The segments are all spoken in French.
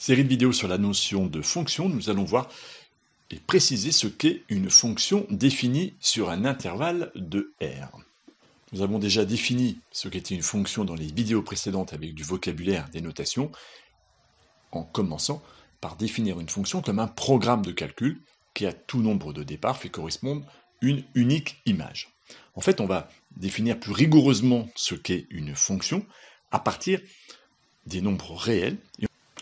Série de vidéos sur la notion de fonction, nous allons voir et préciser ce qu'est une fonction définie sur un intervalle de R. Nous avons déjà défini ce qu'était une fonction dans les vidéos précédentes avec du vocabulaire des notations, en commençant par définir une fonction comme un programme de calcul qui à tout nombre de départs fait correspondre une unique image. En fait, on va définir plus rigoureusement ce qu'est une fonction à partir des nombres réels.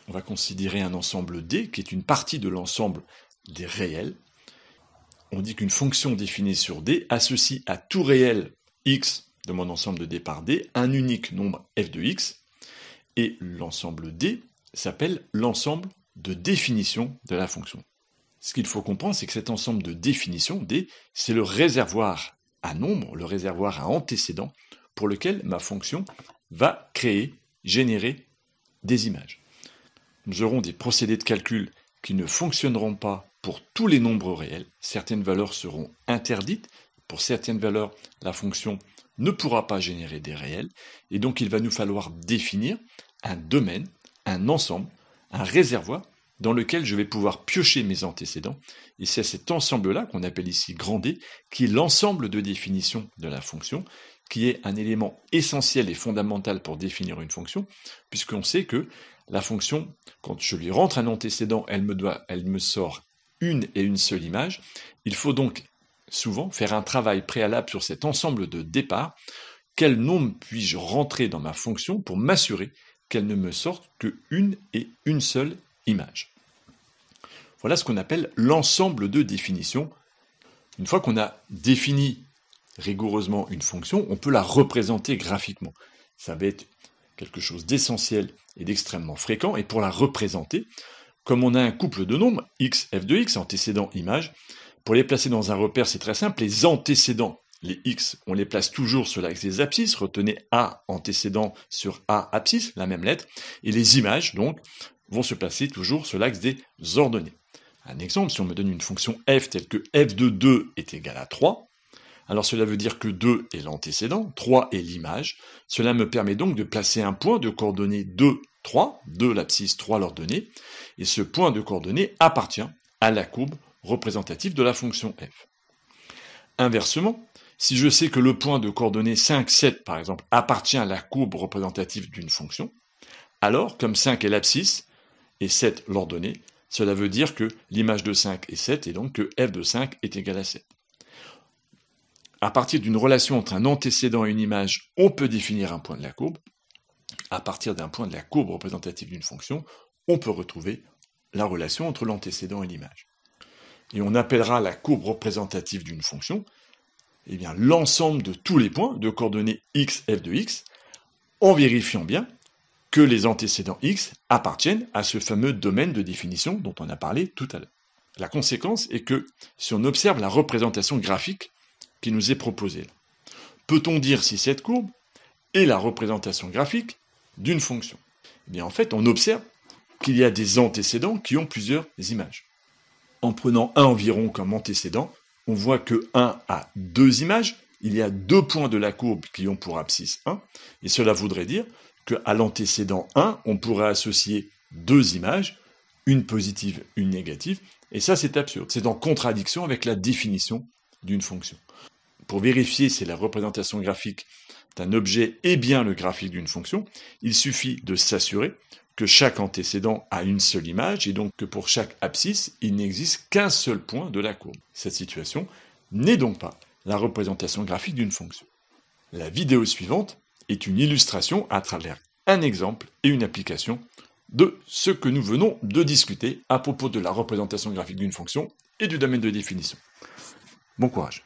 On va considérer un ensemble D qui est une partie de l'ensemble des réels. On dit qu'une fonction définie sur D associe à tout réel x de mon ensemble de D par D un unique nombre f de x. Et l'ensemble D s'appelle l'ensemble de définition de la fonction. Ce qu'il faut comprendre, c'est que cet ensemble de définition D, c'est le réservoir à nombre, le réservoir à antécédent pour lequel ma fonction va créer, générer des images nous aurons des procédés de calcul qui ne fonctionneront pas pour tous les nombres réels. Certaines valeurs seront interdites. Pour certaines valeurs, la fonction ne pourra pas générer des réels. Et donc, il va nous falloir définir un domaine, un ensemble, un réservoir dans lequel je vais pouvoir piocher mes antécédents. Et c'est cet ensemble-là qu'on appelle ici grand D, qui est l'ensemble de définition de la fonction, qui est un élément essentiel et fondamental pour définir une fonction, puisqu'on sait que la fonction, quand je lui rentre un antécédent, elle me, doit, elle me sort une et une seule image. Il faut donc souvent faire un travail préalable sur cet ensemble de départ. Quel nombre puis-je rentrer dans ma fonction pour m'assurer qu'elle ne me sorte qu'une et une seule image. Voilà ce qu'on appelle l'ensemble de définition. Une fois qu'on a défini rigoureusement une fonction, on peut la représenter graphiquement. Ça va être quelque chose d'essentiel et d'extrêmement fréquent, et pour la représenter, comme on a un couple de nombres, x, f de x, antécédent, image, pour les placer dans un repère, c'est très simple, les antécédents, les x, on les place toujours sur l'axe des abscisses, retenez a antécédent sur a abscisse, la même lettre, et les images, donc, vont se placer toujours sur l'axe des ordonnées. Un exemple, si on me donne une fonction f telle que f de 2 est égal à 3, alors cela veut dire que 2 est l'antécédent, 3 est l'image. Cela me permet donc de placer un point de coordonnées 2, 3, 2 l'abscisse, 3 l'ordonnée, et ce point de coordonnée appartient à la courbe représentative de la fonction f. Inversement, si je sais que le point de coordonnées 5, 7, par exemple, appartient à la courbe représentative d'une fonction, alors, comme 5 est l'abscisse, et 7 l'ordonnée, cela veut dire que l'image de 5 est 7 et donc que f de 5 est égal à 7. À partir d'une relation entre un antécédent et une image, on peut définir un point de la courbe. À partir d'un point de la courbe représentative d'une fonction, on peut retrouver la relation entre l'antécédent et l'image. Et on appellera la courbe représentative d'une fonction eh l'ensemble de tous les points de coordonnées x, f de x, en vérifiant bien que les antécédents X appartiennent à ce fameux domaine de définition dont on a parlé tout à l'heure. La conséquence est que si on observe la représentation graphique qui nous est proposée, peut-on dire si cette courbe est la représentation graphique d'une fonction Eh bien en fait, on observe qu'il y a des antécédents qui ont plusieurs images. En prenant 1 environ comme antécédent, on voit que 1 a deux images, il y a deux points de la courbe qui ont pour abscisse 1, et cela voudrait dire qu'à l'antécédent 1, on pourrait associer deux images, une positive, une négative, et ça c'est absurde, c'est en contradiction avec la définition d'une fonction. Pour vérifier si la représentation graphique d'un objet est bien le graphique d'une fonction, il suffit de s'assurer que chaque antécédent a une seule image et donc que pour chaque abscisse, il n'existe qu'un seul point de la courbe. Cette situation n'est donc pas la représentation graphique d'une fonction. La vidéo suivante est une illustration à travers un exemple et une application de ce que nous venons de discuter à propos de la représentation graphique d'une fonction et du domaine de définition. Bon courage